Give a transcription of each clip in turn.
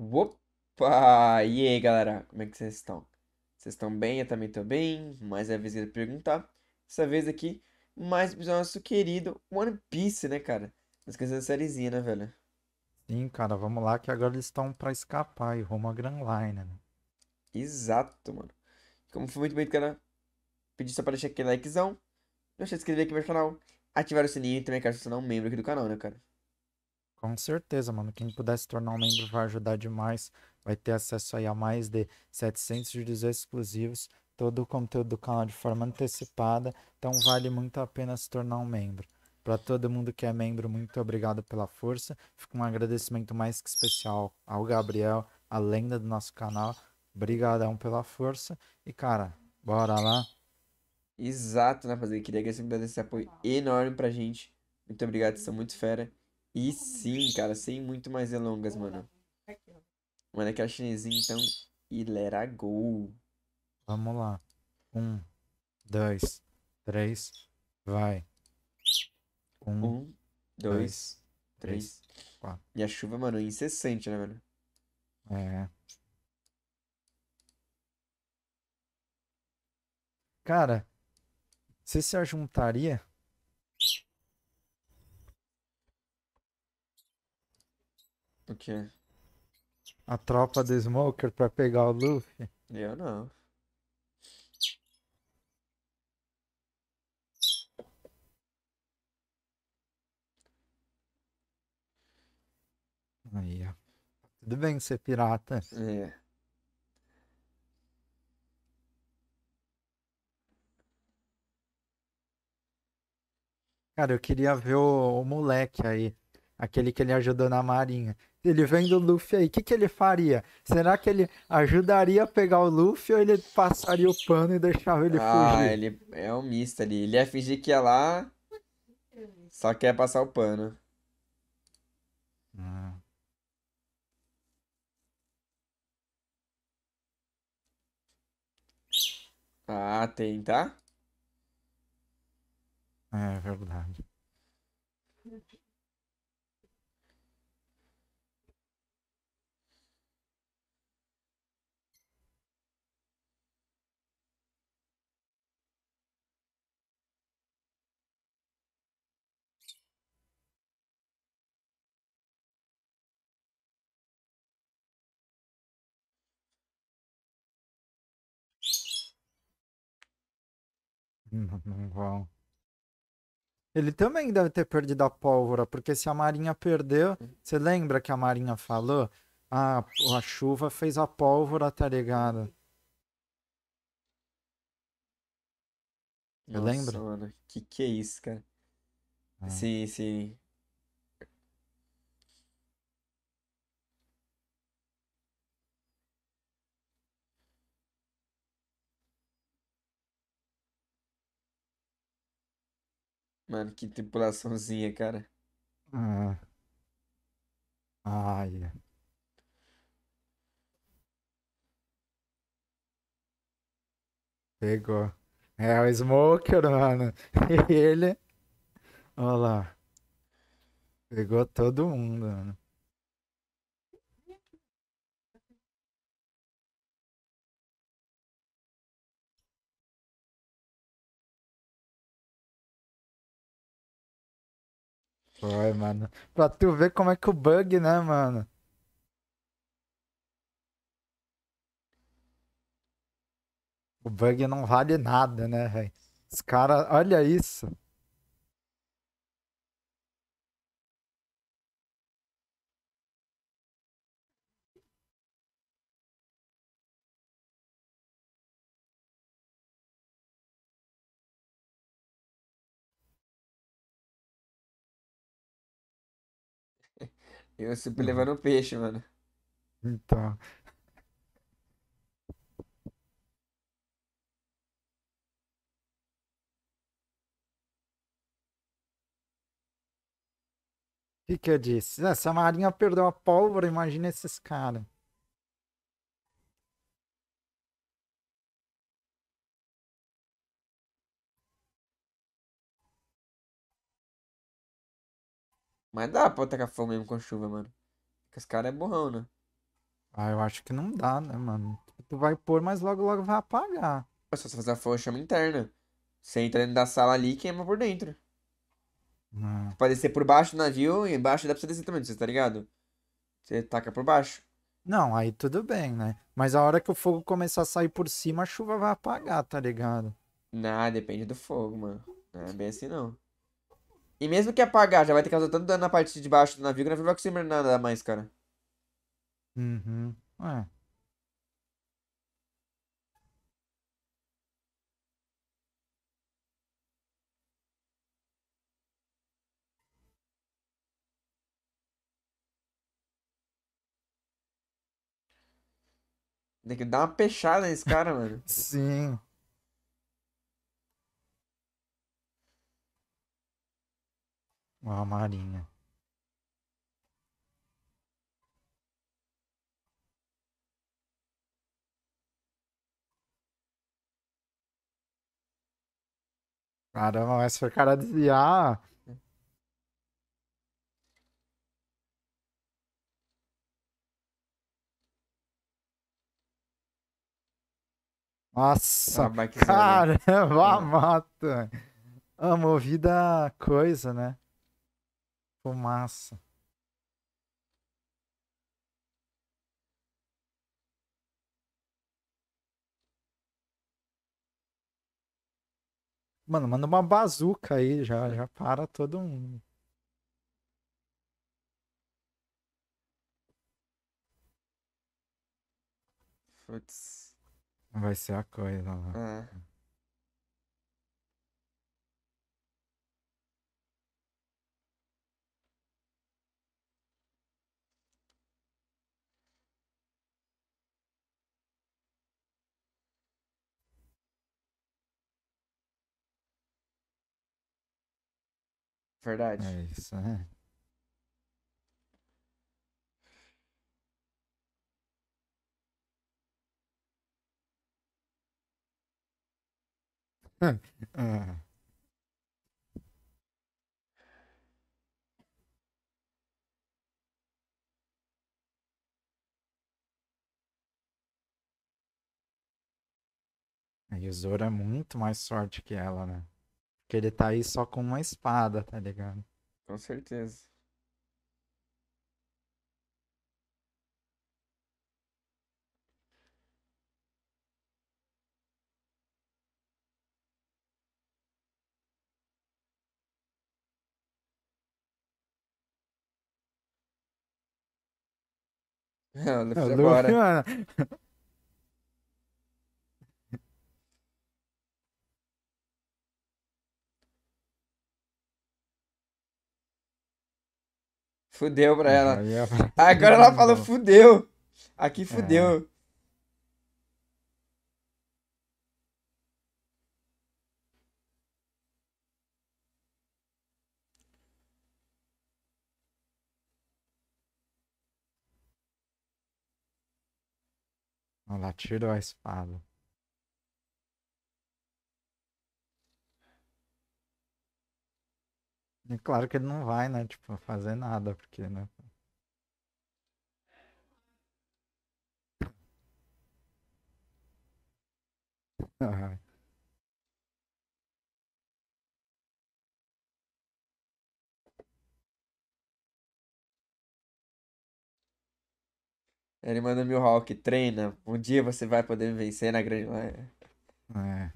Opa! E aí, galera? Como é que vocês estão? Vocês estão bem? Eu também tô bem. Mais uma é vez eu perguntar. Dessa vez aqui, mais pro nosso querido One Piece, né, cara? Não esqueça da sériezinha, né, velho? Sim, cara, vamos lá que agora eles estão pra escapar e rumo a Grand Line, né? Exato, mano. Como foi muito bem, cara, pedi só pra deixar aquele likezão. Não deixa de se inscrever aqui no meu canal. Ativar o sininho e também, cara, se um membro aqui do canal, né, cara? Com certeza, mano. Quem puder se tornar um membro vai ajudar demais. Vai ter acesso aí a mais de 700 vídeos exclusivos, todo o conteúdo do canal de forma antecipada. Então vale muito a pena se tornar um membro. Para todo mundo que é membro, muito obrigado pela força. Fica um agradecimento mais que especial ao Gabriel, a lenda do nosso canal. Obrigadão pela força. E, cara, bora lá. Exato, né, fazer? Queria agradecer por esse apoio enorme pra gente. Muito obrigado, são muito fera. E sim, cara, sem muito mais delongas, mano. Mano, a é chinesinha, então, hilera gol. Vamos lá. Um, dois, três, vai. Um, um dois, dois três, três, quatro. E a chuva, mano, é incessante, né, mano? É. Cara, você se ajuntaria quê? A tropa do Smoker pra pegar o Luffy? Eu não. Aí, ó. Tudo bem ser é pirata. É. Cara, eu queria ver o, o moleque aí. Aquele que ele ajudou na marinha. Ele vendo o Luffy aí. O que, que ele faria? Será que ele ajudaria a pegar o Luffy ou ele passaria o pano e deixava ele ah, fugir? Ah, ele é um misto ali. Ele ia fingir que ia lá, só quer passar o pano. Hum. Ah, tem, tá? É verdade. Não, não vão. Ele também deve ter perdido a pólvora, porque se a Marinha perdeu. Você lembra que a Marinha falou? Ah, a chuva fez a pólvora, tá ligado? Eu lembro. Mano, que que é isso, cara? Ah. Esse, esse Mano, que tripulaçãozinha, cara. Ah. Ai. É. Pegou. É o Smoker, mano. E ele. Olha lá. Pegou todo mundo, mano. Foi, mano. Pra tu ver como é que o bug, né, mano? O bug não vale nada, né, velho? Os caras, olha isso. Eu sempre uhum. levando peixe, mano. Então. O que, que eu disse? essa Marinha perdeu a pólvora, imagina esses caras. Mas dá pra tacar fogo mesmo com chuva, mano. Porque os caras é burrão, né? Ah, eu acho que não dá, né, mano? Tu vai pôr, mas logo, logo vai apagar. É só você fazer a fogo, chama interna. Você entra dentro da sala ali e queima por dentro. Ah. Pode descer por baixo do navio e embaixo dá pra você descer também, você tá ligado? Você taca por baixo. Não, aí tudo bem, né? Mas a hora que o fogo começar a sair por cima, a chuva vai apagar, tá ligado? Não, depende do fogo, mano. Não é bem assim não. E mesmo que apagar, já vai ter causado tanto dano na parte de baixo do navio que o navio vai conseguir nada mais, cara. Uhum. É. Tem que dar uma pechada nesse cara, mano. Sim. Uma marinha. Caramba, mas foi cara desviar. Nossa, ah, caramba, é. mata. A movida coisa, né? massa. Mano, manda uma bazuca aí, já, já para todo mundo. Putz. Vai ser a coisa lá. É. Verdade. É isso, é. ah. é muito mais forte que ela, né? Que ele tá aí só com uma espada, tá ligado? Com certeza. Não, Luffy, agora. Tá Fudeu pra ela. Agora ela falou, fudeu. Aqui é. fudeu. Ela tirou a espada. E claro que ele não vai, né? Tipo, fazer nada, porque, né? Ele manda Milhawk, treina. Um dia você vai poder vencer na grande. É.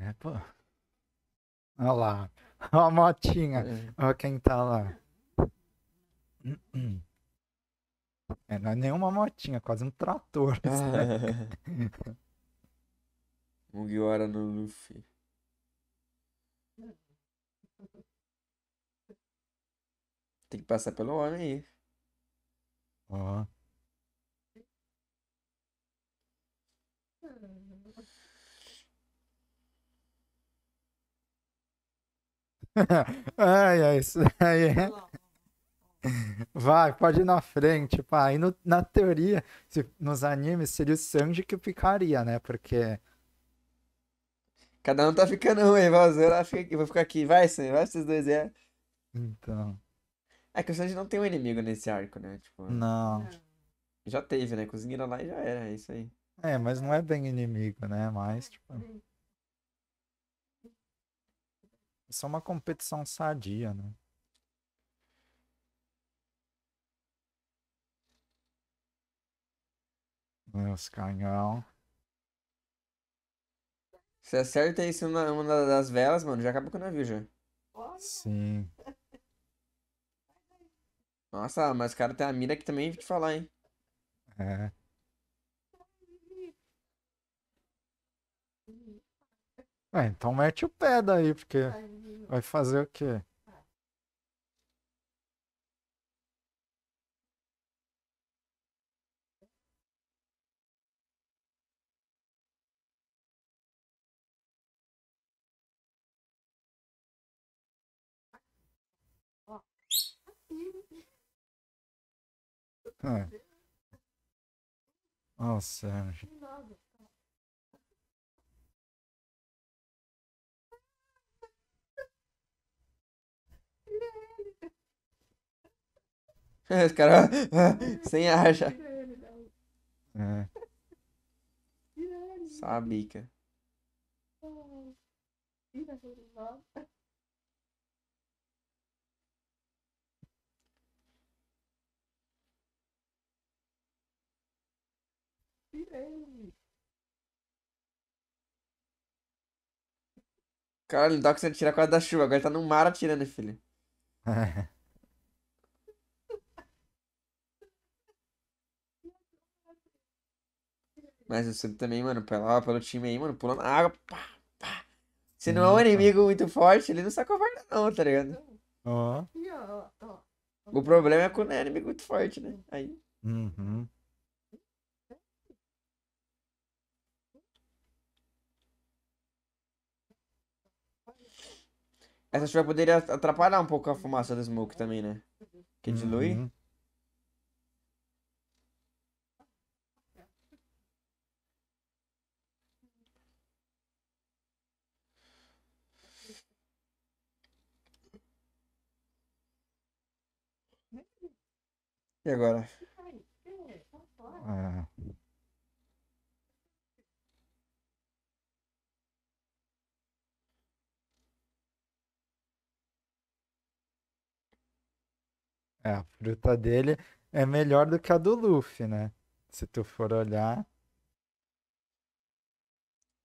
né? Pô. Olha lá. Olha a motinha. Olha é. quem tá lá. É, não é nenhuma motinha, é quase um trator. Ah. Mugiwara no Luffy. Tem que passar pelo homem aí. Ó. Oh. ai, ai, isso aí é... Vai, pode ir na frente, pai. No, na teoria, se, nos animes, seria o Sanji que ficaria, né? Porque... Cada um tá ficando ruim, vai, fica, eu vou ficar aqui. Vai, Sanji, vai vocês dois, é. Então... É que o Sanji não tem um inimigo nesse arco, né? Tipo... Não. É. Já teve, né? Cozinheira lá e já era, é isso aí. É, mas não é bem inimigo, né? Mas, é, tipo... Isso é uma competição sadia, né? Os canhão. Você acerta isso numa, uma das velas, mano, já acabou com o navio já. Sim. Nossa, mas o cara tem a mira aqui também, vou te falar, hein? É. É, então mete o pé daí, porque vai fazer o quê? É. Nossa, gente. Os caras sem acha. É. Sabica. Ah, Caralho, dá Doc você tirar quase da chuva, agora ele tá no mar atirando, filho. Mas você também, mano, lá pelo time aí, mano, pulando água, pá, pá. Se não é um inimigo muito forte, ele não se acovarda não, tá ligado? Ó. Oh. O problema é quando é inimigo muito forte, né? Aí. Uhum. Essa chuva poderia atrapalhar um pouco a fumaça do smoke também, né? Que dilui. Uhum. E agora? Ah. É, a fruta dele é melhor do que a do Luffy, né? Se tu for olhar.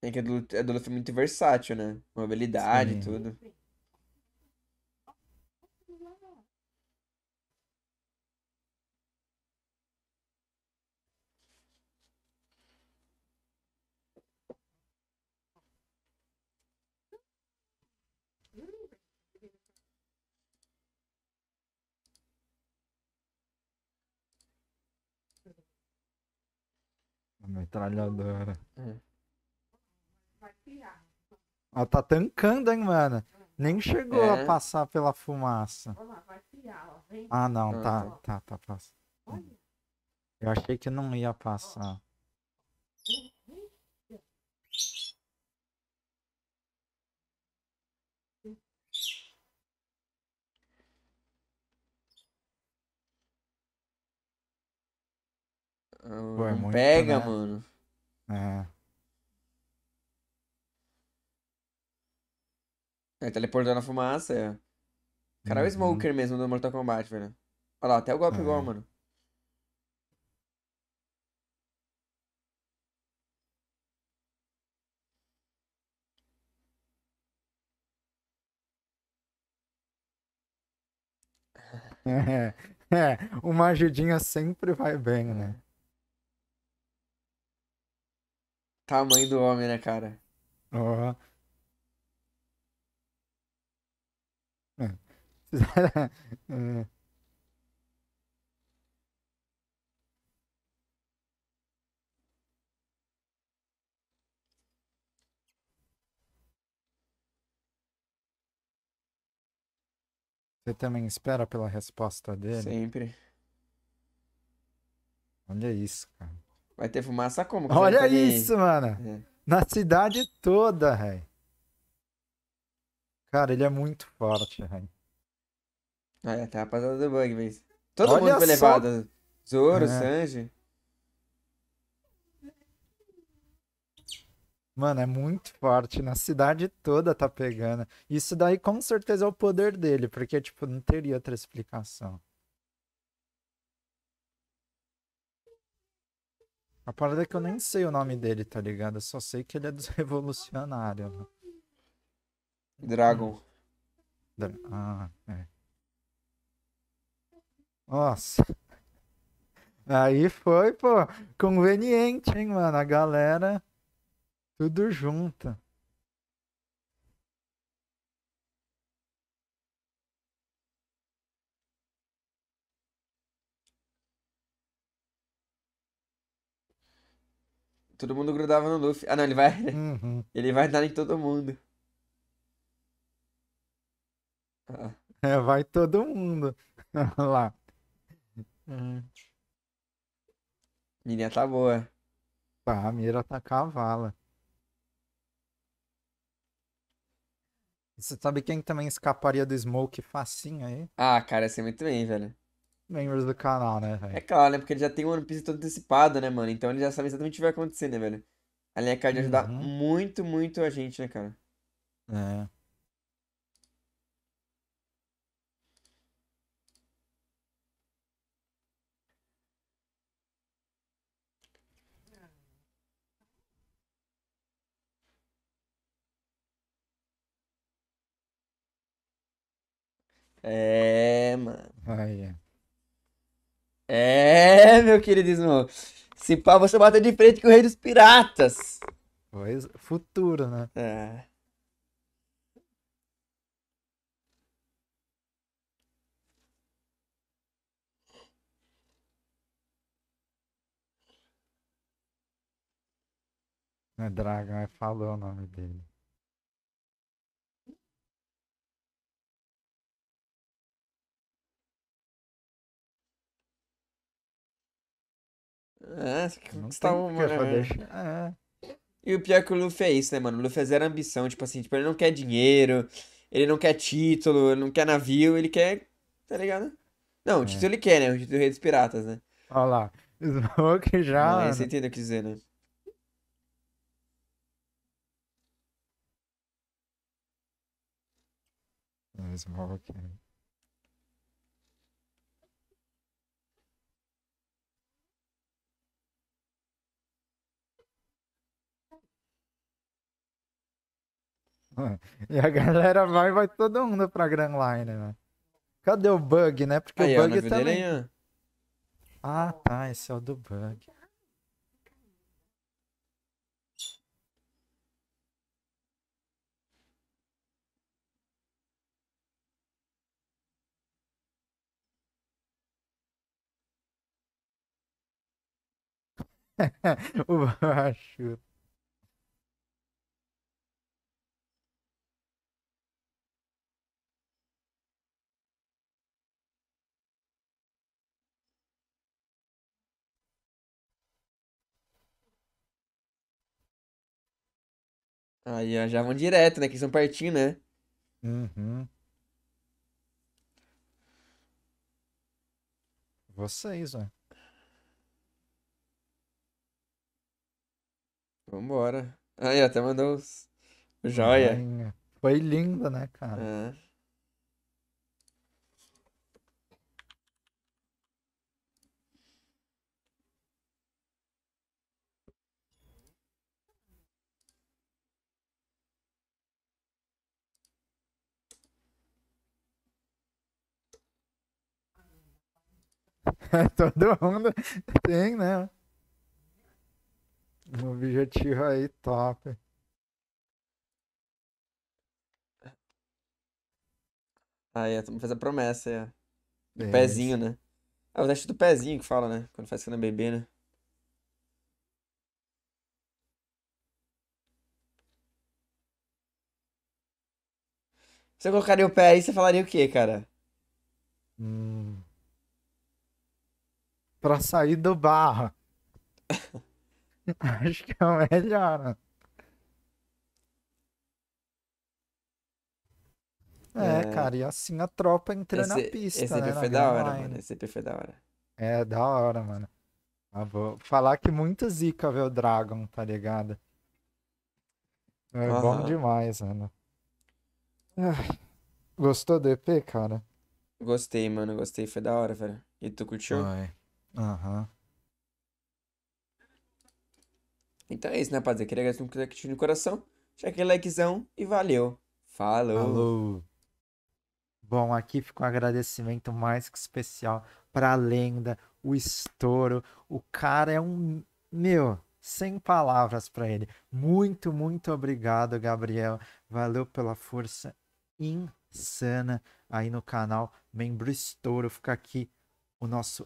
É que a do, Luffy é muito versátil, né? Mobilidade e Sim. tudo. A metralhadora. É. tá tancando, hein, mano? Nem chegou é. a passar pela fumaça. Ah, não, tá, uhum. tá, tá passando. Eu achei que não ia passar. não muito, né? pega, né? mano. É. Ele é, teleportando a fumaça, é. Cara, é uhum. o Smoker mesmo do Mortal Kombat, velho. Olha lá, até o golpe é. igual, mano. É, é, uma ajudinha sempre vai bem, né? Tamanho do homem, né, cara? Ó. Oh. Você também espera pela resposta dele? Sempre. Olha isso, cara. Vai ter fumaça como? Olha tá isso, aí? mano. É. Na cidade toda, velho. Cara, ele é muito forte, velho. Olha, tá a rapaziada do bug, velho. Todo Olha mundo foi só... levado. Zoro, é. Sanji. Mano, é muito forte. Na cidade toda tá pegando. Isso daí com certeza é o poder dele, porque, tipo, não teria outra explicação. A parada é que eu nem sei o nome dele, tá ligado? Eu só sei que ele é dos revolucionários. Né? Dragon. Ah, é. Nossa. Aí foi, pô. Conveniente, hein, mano? A galera. Tudo junto. Todo mundo grudava no Luffy. Ah, não, ele vai. Uhum. Ele vai dar em todo mundo. Ah. É, vai todo mundo. lá. Uhum. tá boa. Tá, a mira tá cavala. Você sabe quem também escaparia do Smoke facinho aí? Ah, cara, ia ser muito bem, velho membros do canal, né, velho? É claro, né? Porque ele já tem o One Piece todo antecipado, né, mano? Então ele já sabe exatamente o que vai acontecer, né, velho? A linha card uhum. ajudar muito, muito a gente, né, cara? É. É, mano. Ai, ah, é. É, meu queridíssimo. Se pá, você bater de frente com o Rei dos Piratas. Pois, futuro, né? É. Não é Dragon, é Falou o nome dele. É, você tem uma, né, E o pior é que o Luffy é isso, né, mano? O Luffy é zero ambição, tipo assim, tipo, ele não quer dinheiro, ele não quer título, ele não quer navio, ele quer. Tá ligado? Não, o é. título é. ele quer, né? O título do Rei dos Piratas, né? Olha lá. Smoke já. Não, é, você entende o que dizer, né? Smoke. e a galera vai vai todo mundo pra Grand Line, né? Cadê o bug, né? Porque Aí, o bug ó, também. ah, tá, esse é o do bug. o Bachuta. Aí, já vão direto, né? Que são pertinho, né? Uhum. Vocês, ó. Vambora. Aí, até mandou os... joia. Foi lindo, né, cara? É. Todo mundo tem, né? Um objetivo aí top. Aí, é, faz a promessa, é. Do é pezinho, né? É o teste do pezinho que fala, né? Quando faz cena é bebê, né? Você colocaria o pé aí, você falaria o quê, cara? Hum para sair do barra. Acho que é o melhor. Né? É, é, cara, e assim a tropa entra esse, na pista. Esse né, EP né, foi da hora, mano. Esse EP foi da hora. É, da hora, mano. Ah, vou falar que muito zica ver o Dragon, tá ligado? É uhum. bom demais, mano. Ah, gostou do EP, cara? Gostei, mano. Gostei. Foi da hora, velho. E tu curtiu? Ai. Então é isso, né, rapaziada? Queria agradecer um curtir no coração. Deixa aquele likezão e valeu. Falou. Falou. Bom, aqui fica um agradecimento mais que especial para a lenda, o estouro. O cara é um. Meu, sem palavras para ele. Muito, muito obrigado, Gabriel. Valeu pela força insana aí no canal. Membro estouro. Fica aqui o nosso